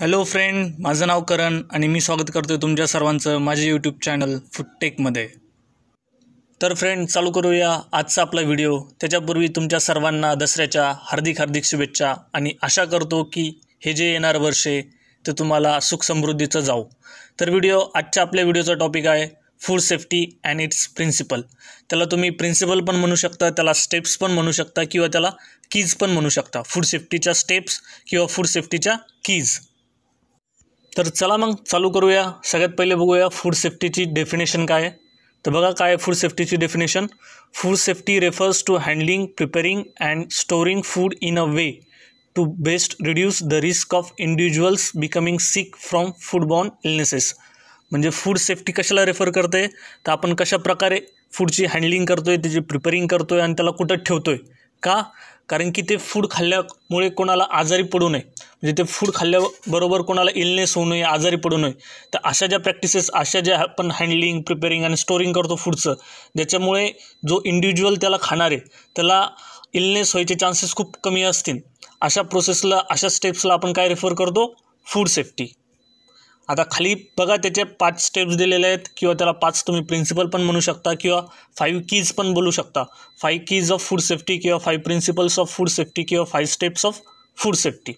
hello friend माझं नाव करण आणि मी स्वागत करतो तुमच्या सर्वांचं माझे यूट्यूब चॅनल फुटटेकमध्ये तर फ्रेंड चालू करूया आजचा आपला व्हिडिओ त्याच्यापूर्वी तुमच्या सर्वांना दसऱ्याच्या हार्दिक हार्दिक शुभेच्छा आणि आशा करतो की हे जे येणार वर्षे ते तुम्हाला सुख समृद्धीचं जाऊ तर व्हिडिओ आजच्या आपल्या व्हिडिओचा टॉपिक आहे food safety and its principle त्याला तुम्ही प्रिन्सिपल पण म्हणू शकता त्याला स्टेप्स पण म्हणू शकता किंवा त्याला कीज पण म्हणू शकता फूड सेफ्टीच्या स्टेप्स किंवा फूड सेफ्टीच्या कीज तर चला मग चालू करूया सगळ्यात पहिले बघूया फूड सेफ्टीची डेफिनेशन काय आहे तर बघा काय आहे फूड सेफ्टीची definition food safety refers to handling preparing and storing food in a way to best reduce the risk of individuals becoming sick from food foodborne illnesses म्हणजे फूड सेफ्टी कशाला रेफर करते तर आपण कशा प्रकारे फूडची हँडलिंग करतो आहे त्याची प्रिपेरिंग करतो आहे आणि त्याला कुठं ठेवतो आहे का कारण की ते फूड खाल्ल्यामुळे कोणाला आजारी पडू नये म्हणजे ते फूड खाल्ल्याबरोबर कोणाला इलनेस होऊ नये आजारी पडू नये तर अशा ज्या प्रॅक्टिसेस अशा ज्या आपण हँडलिंग प्रिपेरिंग आणि स्टोरिंग करतो फूडचं ज्याच्यामुळे जो इंडिव्हिज्युअल त्याला खाणार आहे त्याला इलनेस व्हायचे चान्सेस खूप कमी असतील अशा प्रोसेसला अशा स्टेप्सला आपण काय रेफर करतो फूड सेफ्टी आता खाली बघा त्याचे पाच स्टेप्स दिलेले आहेत किंवा त्याला पाच तुम्ही प्रिन्सिपल पण म्हणू शकता किंवा फाईव्ह कीज पण बोलू शकता five keys of food safety किंवा five principles of food safety किंवा five steps of food safety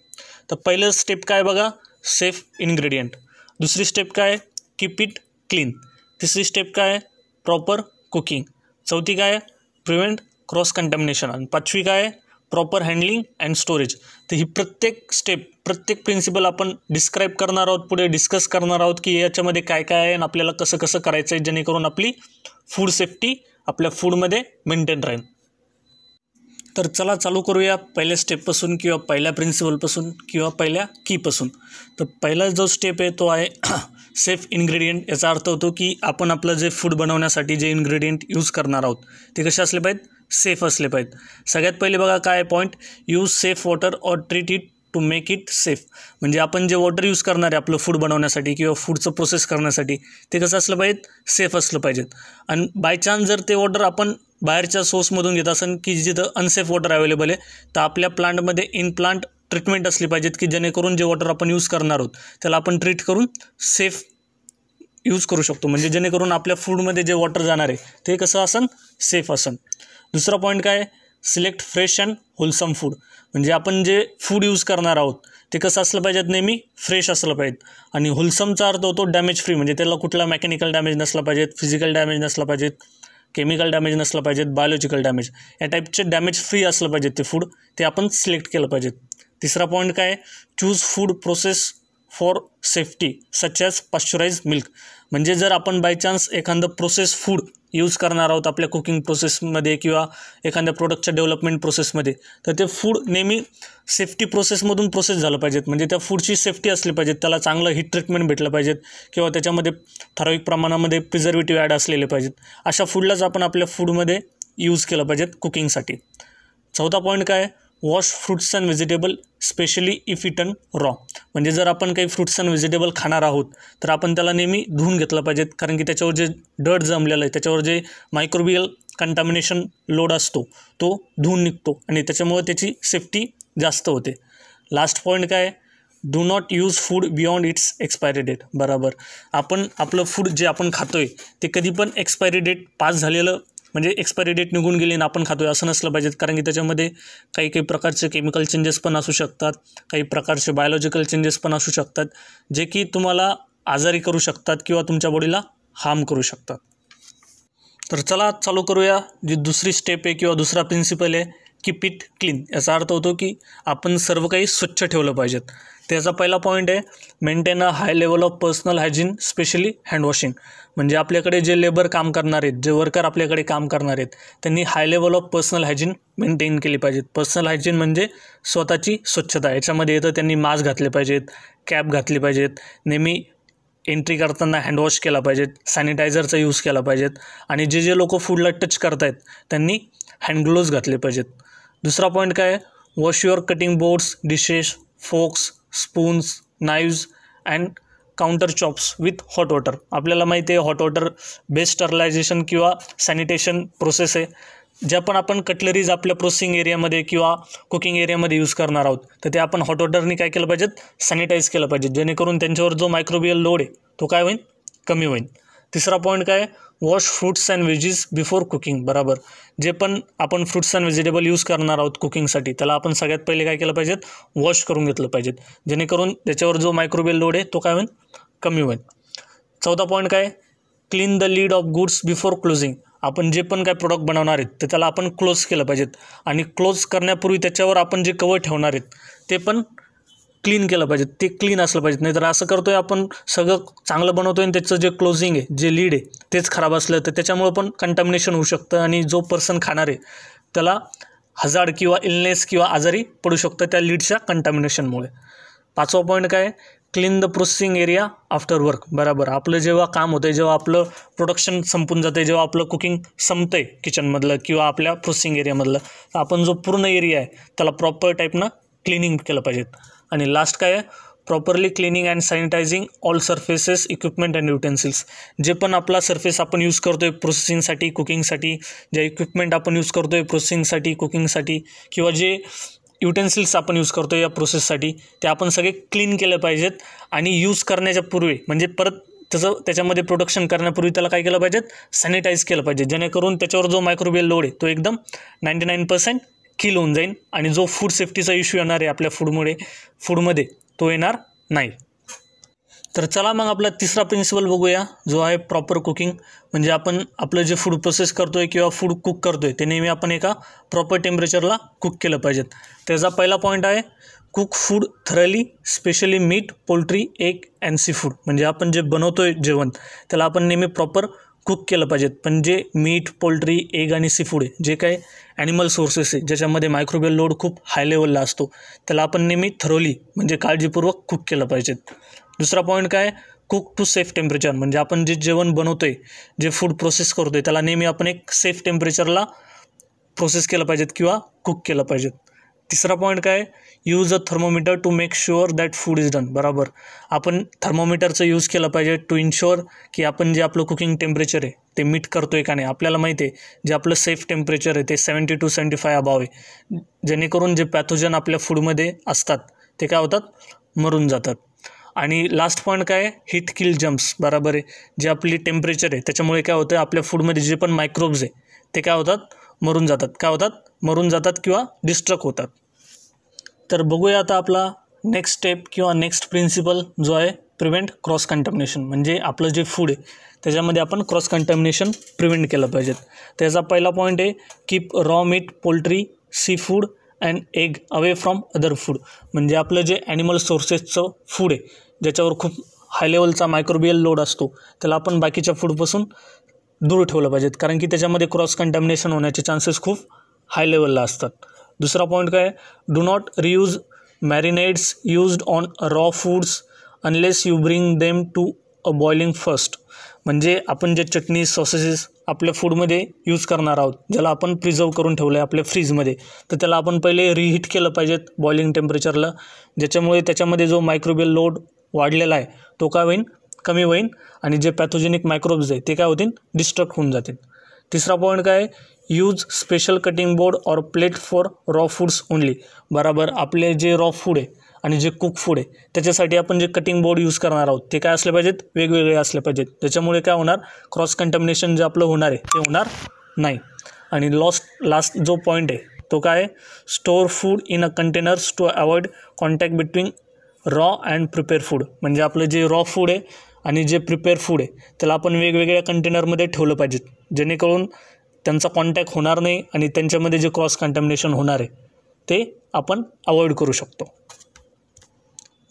तर पहिलं स्टेप काय बघा सेफ इन्ग्रेडियंट दुसरी स्टेप काय कीप इट क्लीन तिसरी स्टेप काय प्रॉपर कुकिंग चौथी काय आहे प्रिव्हेंट क्रॉस कंटॅमिनेशन आणि पाचवी काय आहे प्रॉपर हँडलिंग अँड स्टोरेज तर ही प्रत्येक स्टेप प्रत्येक प्रिन्सिपल आपण डिस्क्राईब करणार आहोत पुढे डिस्कस करणार आहोत की याच्यामध्ये काय काय आहे आणि आपल्याला कसं कसं करायचं आहे जेणेकरून आपली फूड सेफ्टी आपल्या फूडमध्ये मेंटेन राहील तर चला चालू करूया पहिल्या स्टेपपासून किंवा पहिल्या प्रिन्सिपलपासून किंवा पहिल्या कीपासून तर पहिला जो स्टेप आहे तो आहे सेफ इन्ग्रेडियंट याचा अर्थ होतो की आपण आपलं जे फूड बनवण्यासाठी जे इन्ग्रेडियंट यूज करणार आहोत ते कसे असले पाहिजेत सेफ असले पाहिजेत सगळ्यात पहिले बघा काय point use safe water or treat it to make it safe म्हणजे आपण जे वॉटर यूज करणार आहे आपलं फूड बनवण्यासाठी किंवा फूडचं प्रोसेस करण्यासाठी ते कसं असलं पाहिजेत सेफ असलं पाहिजेत आणि बाय चान्स जर ते वॉटर आपण बाहेरच्या सोर्समधून घेत असेल की जिथं अनसेफ वॉटर अवेलेबल आहे तर आपल्या प्लांटमध्ये इन प्लांट ट्रीटमेंट असली पाहिजेत की जेणेकरून जे वॉटर आपण यूज करणार आहोत त्याला आपण ट्रीट करून सेफ यूज करू शकतो म्हणजे जेणेकरून आपल्या फूडमध्ये जे वॉटर जाणार आहे ते कसं असन सेफ असन दुसरा पॉईंट काय select fresh and wholesome food म्हणजे आपण जे फूड यूज करणार आहोत ते कसं असलं पाहिजेत नेहमी फ्रेश असलं पाहिजे आणि होलसमचा अर्थ होतो डॅमेज फ्री म्हणजे त्याला कुठला मेकॅनिकल डॅमेज नसला पाहिजेत फिजिकल डॅमेज नसला पाहिजेत केमिकल डॅमेज नसलं पाहिजेत बायोलॉजिकल डॅमेज या टाईपचे डॅमेज फ्री असलं पाहिजेत ते फूड ते आपण सिलेक्ट केलं पाहिजेत तिसरा पॉईंट काय choose food process for safety such as pasteurise milk म्हणजे जर आपण बाय चान्स एखादं प्रोसेस फूड यूज करणार आहोत आपल्या कुकिंग प्रोसेसमध्ये किंवा एखाद्या प्रोडक्टच्या डेव्हलपमेंट प्रोसेसमध्ये तर ते फूड नेहमी सेफ्टी प्रोसेसमधून प्रोसेस झालं पाहिजेत म्हणजे त्या फूडची सेफ्टी असली पाहिजेत त्याला चांगलं हिट ट्रीटमेंट भेटलं पाहिजेत किंवा त्याच्यामध्ये ठराविक प्रमाणामध्ये प्रिझर्वेटिव्ह ॲड असलेले पाहिजेत अशा फूडलाच आपण आपल्या फूडमध्ये यूज केलं पाहिजेत कुकिंगसाठी चौथा पॉईंट काय आहे wash fruits and vegetable specially if eaten raw म्हणजे जर आपण काही फ्रुट्स अँड व्हेजिटेबल खाणार आहोत तर आपण त्याला नेहमी धुवून घेतलं पाहिजेत कारण की त्याच्यावर जे डट जमलेलं आहे त्याच्यावर जे मायक्रोबियल कंटामिनेशन लोड असतो तो धुवून निघतो आणि त्याच्यामुळे त्याची सेफ्टी जास्त होते लास्ट पॉईंट काय do not use food beyond its expiry date बराबर आपण आपलं फूड जे आपण खातो आहे ते कधी पण एक्सपायरी डेट पास झालेलं म्हणजे एक्सपायरी डेट निघून गेली आणि आपण खातो असं नसलं पाहिजेत कारण की त्याच्यामध्ये काही काही प्रकारचे केमिकल चेंजेस पण असू शकतात काही प्रकारचे बायोलॉजिकल चेंजेस पण असू शकतात जे की तुम्हाला आजारी करू शकतात किंवा तुमच्या बॉडीला हार्म करू शकतात तर चला चालू करूया जी दुसरी स्टेप आहे किंवा दुसरा प्रिन्सिपल आहे की पिट क्लीन याचा अर्थ होतो की आपण सर्व काही स्वच्छ ठेवलं पाहिजेत त्याचा पहिला पॉईंट आहे maintain a high level of personal hygiene specially handwashing म्हणजे आपल्याकडे जे लेबर काम करणार आहेत जे वर्कर आपल्याकडे काम करणार आहेत त्यांनी high level of personal hygiene maintain केली पाहिजेत पर्सनल हायजीन म्हणजे स्वतःची स्वच्छता याच्यामध्ये येतं त्यांनी मास्क घातले पाहिजेत कॅप घातली पाहिजेत नेहमी एंट्री करताना हँडवॉश केला पाहिजेत सॅनिटायझरचा यूज केला पाहिजेत आणि जे जे लोक फूडला टच करत आहेत त्यांनी हँडग्लोव्ज घातले पाहिजेत दुसरा पॉईंट काय wash your cutting boards dishes forks spoons knives and countertops with hot water आपल्याला माहिती आहे हॉट वॉटर बेस्ट स्टरलायझेशन किंवा सॅनिटेशन प्रोसेस आहे ज्या पण आपण कटलरीज आपल्या प्रोसेसिंग एरियामध्ये किंवा कुकिंग एरियामध्ये यूज करणार आहोत तर ते आपण हॉट वॉटरनी काय केलं पाहिजेत सॅनिटाईज केलं पाहिजे जेणेकरून त्यांच्यावर जो मायक्रोबियल लोड आहे तो काय होईल कमी होईल तिसरा पॉईंट काय wash fruits and veggies before cooking बराबर जे पण आपण फ्रूट्स अँड व्हेजिटेबल यूज करणार आहोत कुकिंगसाठी त्याला आपण सगळ्यात पहिले काय केलं पाहिजेत वॉश करून घेतलं पाहिजेत जेणेकरून त्याच्यावर जो मायक्रोवेल लोड आहे तो काय होईल कमी होईल चौथा पॉईंट काय clean the lid of goods before closing आपण जे पण काय प्रोडक्ट बनवणार आहेत ते त्याला आपण क्लोज केलं पाहिजेत आणि क्लोज करण्यापूर्वी त्याच्यावर आपण जे कवर ठेवणार आहेत ते पण क्लीन केलं पाहिजे ते क्लीन असलं पाहिजे नाहीतर असं करतो आहे आपण सगळं चांगलं बनवतो आहे आणि त्याचं जे क्लोजिंग आहे जे लीड आहे तेच खराब असलं तर त्याच्यामुळं पण कंटामिनेशन होऊ शकतं आणि जो पर्सन खाणार आहे त्याला हजार किंवा इलनेस किंवा आजारी पडू शकतं त्या लीडच्या कंटामिनेशनमुळे पाचवा पॉईंट काय clean the processing area after work बराबर आपलं जेव्हा काम होतं आहे जेव्हा आपलं प्रोडक्शन संपून जातं आहे जेव्हा आपलं कुकिंग संपतं आहे किचनमधलं किंवा आपल्या प्रोसेसिंग एरियामधलं आपण जो पूर्ण एरिया आहे त्याला प्रॉपर टाईपनं क्लिनिंग केलं पाहिजेत आणि लास्ट काय आहे properly cleaning and sanitising all surfaces equipment and utensils जे पण आपला सर्फेस आपण यूज करतो आहे प्रोसेसिंगसाठी कुकिंगसाठी जे इक्विपमेंट आपण यूज करतो आहे प्रोसेसिंगसाठी कुकिंगसाठी किंवा जे युटेन्सिल्स आपण यूज करतो या प्रोसेससाठी ते आपण सगळे क्लीन केले पाहिजेत आणि यूज करण्याच्या पूर्वी म्हणजे परत त्याचं त्याच्यामध्ये प्रोडक्शन करण्यापूर्वी त्याला काय केलं पाहिजेत सॅनिटाईज केलं पाहिजे जेणेकरून त्याच्यावर जो मायक्रोबियल लोड आहे तो एकदम नाईंटी नाईन पर्सेंट किल होऊन जाईन आणि जो फूड सेफ्टीचा इश्यू येणार आहे आपल्या फूडमुळे फूडमध्ये तो येणार नाही तर चला मग आपला तिसरा प्रिन्सिपल बघूया जो आहे प्रॉपर कुकिंग म्हणजे आपण आपलं जे फूड प्रोसेस करतो आहे किंवा फूड कुक करतो आहे ते नेहमी आपण एका प्रॉपर टेम्परेचरला कुक केलं पाहिजेत त्याचा पहिला पॉईंट आहे cook food thoroughly specially meat poultry egg and seafood म्हणजे आपण जे बनवतो आहे जेवण त्याला आपण नेहमी प्रॉपर कुक केलं पाहिजेत पण जे मीठ पोल्ट्री एग आणि सीफूड जे काय ॲनिमल सोर्सेस आहे ज्याच्यामध्ये मायक्रोवेव्ह लोड खूप हाय लेवलला असतो त्याला आपण नेहमी थरोली म्हणजे काळजीपूर्वक कुक केलं पाहिजेत दुसरा पॉईंट काय कुक टू सेफ टेम्परेचर म्हणजे आपण जे जेवण बनवतो आहे जे फूड प्रोसेस करतो आहे त्याला नेहमी आपण एक सेफ टेम्परेचरला प्रोसेस केलं पाहिजेत किंवा कुक केलं पाहिजेत तिसरा पॉईंट काय use a thermometer to make sure that food is done बरोबर आपण थर्मोमीटरचा यूज केला पाहिजे टू इन्शुअर की आपण जे आपलं कुकिंग टेम्परेचर आहे ते मीट करतो आहे का नाही आपल्याला माहिती आहे जे आपलं सेफ टेम्परेचर आहे ते सेवन्टी टू सेवन्टी फाय अभाव आहे जेणेकरून जे पॅथोजन आपल्या फूडमध्ये असतात ते काय होतात मरून जातात आणि लास्ट पॉईंट काय आहे हिट किल जम्प्स बराबर आहे जे आपली टेम्परेचर आहे त्याच्यामुळे काय होतं आपल्या फूडमध्ये जे पण मायक्रोब्स आहे ते काय होतात मरून जातात काय होतात मरून जातात किंवा डिस्ट्रक होतात तर बघूया आता आपला नेक्स्ट स्टेप किंवा नेक्स्ट प्रिन्सिपल जो आहे प्रिव्हेंट क्रॉस कंटॅमिनेशन म्हणजे आपलं जे फूड आहे त्याच्यामध्ये आपण क्रॉस कंटॅमिनेशन प्रिव्हेंट केलं पाहिजेत त्याचा पहिला पॉईंट आहे keep raw meat poultry seafood and egg away from other food म्हणजे आपलं जे ॲनिमल सोर्सेसचं फूड आहे ज्याच्यावर खूप हाय लेवलचा मायक्रोबियल लोड असतो त्याला आपण बाकीच्या फूडपासून दूर ठेवलं पाहिजेत कारण की त्याच्यामध्ये क्रॉस कंटॅमिनेशन होण्याचे चान्सेस खूप हाय लेवलला असतात दुसरा पॉइंट काय है do not reuse marinades use on raw foods unless you bring them to a boiling first म्हणजे आपण जे चटणी सॉसेसेस आपल्या फूडमध्ये यूज करणार आहोत ज्याला आपण प्रिझर्व करून ठेवलं आहे आपल्या फ्रीजमध्ये तर त्याला आपण पहिले रिहीट केलं पाहिजेत बॉइलिंग टेम्परेचरला ज्याच्यामुळे त्याच्यामध्ये जो मायक्रोबियल लोड वाढलेला आहे तो काय होईन कमी होईन आणि जे पॅथोजेनिक मायक्रोब्स आहे ते काय होतील डिस्ट्रक्ट होऊन जातील तिसरा पॉईंट काय use special cutting board or plate for raw foods only बराबर आपले जे रॉ फूड आहे आणि जे कुक फूड आहे त्याच्यासाठी आपण जे कटिंग बोर्ड यूज करणार आहोत ते काय असले पाहिजेत वेगवेगळे असले पाहिजेत त्याच्यामुळे काय होणार क्रॉस कंटॅमिनेशन जे आपलं होणार आहे ते होणार नाही आणि लॉस्ट लास्ट जो पॉईंट आहे तो काय store food in a containers to avoid contact between raw and prepare food म्हणजे आपलं जे रॉ फूड आहे आणि जे प्रिपेअर फूड आहे त्याला आपण वेगवेगळ्या कंटेनरमध्ये ठेवलं पाहिजेत जेणेकरून त्यांचा कॉन्टॅक्ट होणार नाही आणि त्यांच्यामध्ये जे क्रॉस कंटॅमिनेशन होणार आहे ते आपण अवॉइड करू शकतो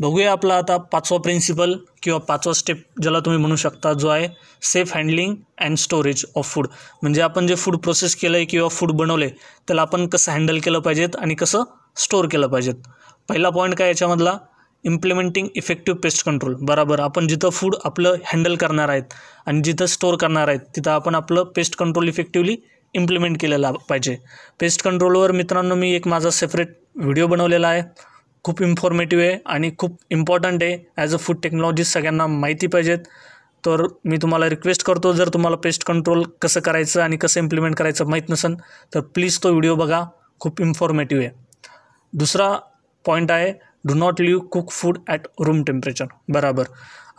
बघूया आपला आता पाचवा प्रिन्सिपल किंवा पाचवा स्टेप ज्याला तुम्ही म्हणू शकता जो आहे safe handling and storage of food म्हणजे आपण जे फूड प्रोसेस केलं आहे किंवा फूड बनवलं आहे त्याला आपण कसं हँडल केलं पाहिजेत आणि कसं स्टोअर केलं पाहिजेत पहिला पॉईंट काय याच्यामधला इम्प्लिमेंटिंग इफेक्टिव्ह पेस्ट कंट्रोल बराबर आपण जिथं फूड आपलं हँडल करणार आहेत आणि जिथं स्टोर करणार आहेत तिथं आपण आपलं पेस्ट कंट्रोल इफेक्टिवली इम्प्लिमेंट केलेला पाहिजे पेस्ट कंट्रोलवर मित्रांनो मी एक माझा सेपरेट व्हिडिओ बनवलेला आहे खूप इन्फॉर्मेटिव्ह आहे आणि खूप इम्पॉर्टंट आहे ॲज अ फूड टेक्नॉलॉजी सगळ्यांना माहिती पाहिजेत तर मी तुम्हाला रिक्वेस्ट करतो जर तुम्हाला पेस्ट कंट्रोल कसं करायचं आणि कसं इम्प्लिमेंट करायचं माहीत नसेल तर प्लीज तो व्हिडिओ बघा खूप इन्फॉर्मेटिव्ह आहे दुसरा पॉईंट आहे do not leave cook food at room temperature बराबर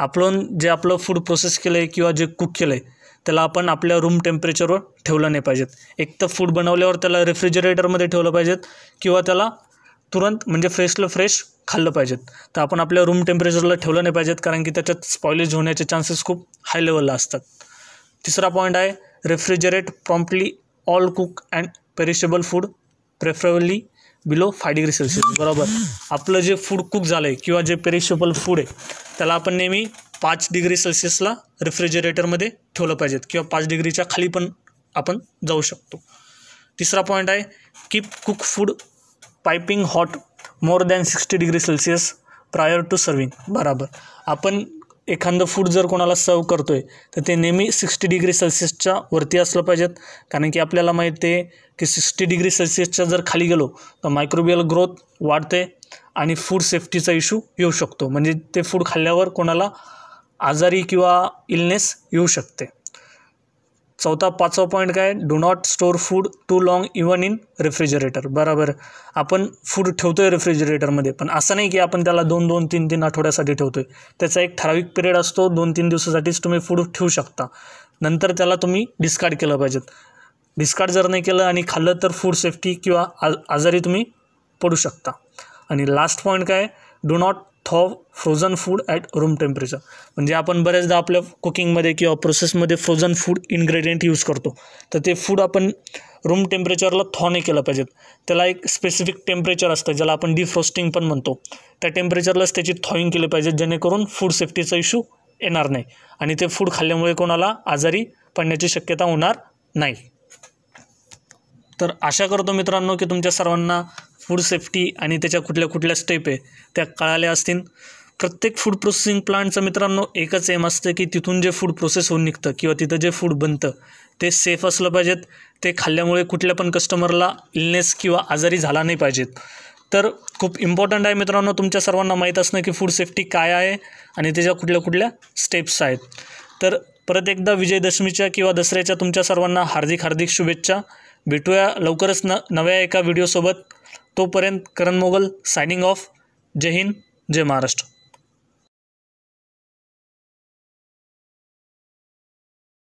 आपण जे आपलं फूड प्रोसेस केलं आहे किंवा जे कुक केलं आहे त्याला आपण आपल्या रूम टेम्परेचरवर ठेवलं नाही पाहिजेत एक तर फूड बनवल्यावर त्याला रेफ्रिजरेटरमध्ये ठेवलं पाहिजेत किंवा त्याला तुरंत म्हणजे फ्रेशला फ्रेश खाल्लं पाहिजेत तर आपण आपल्या रूम टेम्परेचरला ठेवलं नाही पाहिजेत कारण की त्याच्यात स्पॉइलेज होण्याचे चान्सेस खूप हाय लेवलला असतात तिसरा पॉईंट आहे refrigerate promptly all cook and perishable food preferably below five degree Celsius बरोबर आपलं जे फूड कुक झालं आहे किंवा जे पेरिशेबल फूड आहे त्याला आपण नेहमी पाच डिग्री सेल्सिअसला रेफ्रिजरेटरमध्ये ठेवलं पाहिजेत किंवा पाच डिग्रीच्या खाली पण आपण जाऊ शकतो तिसरा पॉईंट आहे keep cook food piping hot more than sixty degree Celsius prior to serving बराबर आपण एखादं फूड जर कोणाला सर्व करतो आहे तर ते नेहमी सिक्स्टी डिग्री सेल्सिअसच्या वरती असलं पाहिजेत कारण की आपल्याला माहिती आहे की सिक्स्टी डिग्री सेल्सिअसच्या जर खाली गेलो तर मायक्रोबियल ग्रोथ वाढते आणि फूड सेफ्टीचा इशू येऊ शकतो म्हणजे ते फूड खाल्ल्यावर कोणाला आजारी किंवा इलनेस येऊ शकते चौथा पाचवा पॉईंट काय do not store food too long even in refrigerator बरोबर आपण फूड ठेवतोय आहे रेफ्रिजरेटरमध्ये पण असं नाही की आपण त्याला दोन दोन तीन तीन आठवड्यासाठी ठेवतोय त्याचा एक ठराविक पिरियड असतो दोन तीन दिवसासाठीच तुम्ही फूड ठेवू शकता नंतर त्याला तुम्ही डिस्कार्ड केलं पाहिजेत डिस्कार्ड जर नाही केलं आणि खाल्लं तर फूड सेफ्टी किंवा आ आजारी तुम्ही पडू शकता आणि लास्ट पॉईंट काय do not thaw frozen food at room temperature म्हणजे आपण बऱ्याचदा आपल्या कुकिंगमध्ये किंवा प्रोसेसमध्ये फ्रोझन फूड इन्ग्रेडियंट यूज करतो तर ते फूड आपण रूम टेम्परेचरला थॉ नाही केलं पाहिजेत त्याला एक स्पेसिफिक टेम्परेचर असतं ज्याला आपण डिफ्रोस्टिंग पण म्हणतो त्या टेम्परेचरलाच त्याची थॉईंग केली पाहिजे जेणेकरून फूड सेफ्टीचा इशू येणार नाही आणि ते फूड खाल्ल्यामुळे कोणाला आजारी पडण्याची शक्यता होणार नाही तर आशा करतो मित्रांनो की तुमच्या सर्वांना फूड सेफ्टी आणि त्याच्या कुठल्या कुठल्या स्टेप आहे त्या कळाल्या असतील प्रत्येक फूड प्रोसेसिंग प्लांटचं मित्रांनो एकच एम असतं की तिथून जे फूड प्रोसेस होऊन निघतं किंवा तिथं जे फूड बनतं ते सेफ असलं पाहिजेत ते खाल्ल्यामुळे कुठल्या पण कस्टमरला इलनेस किंवा आजारी झाला नाही पाहिजेत तर खूप इम्पॉर्टंट आहे मित्रांनो तुमच्या सर्वांना माहीत असणं की फूड सेफ्टी काय आहे आणि त्याच्या कुठल्या कुठल्या स्टेप्स आहेत तर परत एकदा विजयदशमीच्या किंवा दसऱ्याच्या तुमच्या सर्वांना हार्दिक हार्दिक शुभेच्छा भेटूया लवकरच न नव्या एका व्हिडिओसोबत तोपर्यंत करण मोगल सायनिंग ऑफ जय हिंद जय महाराष्ट्र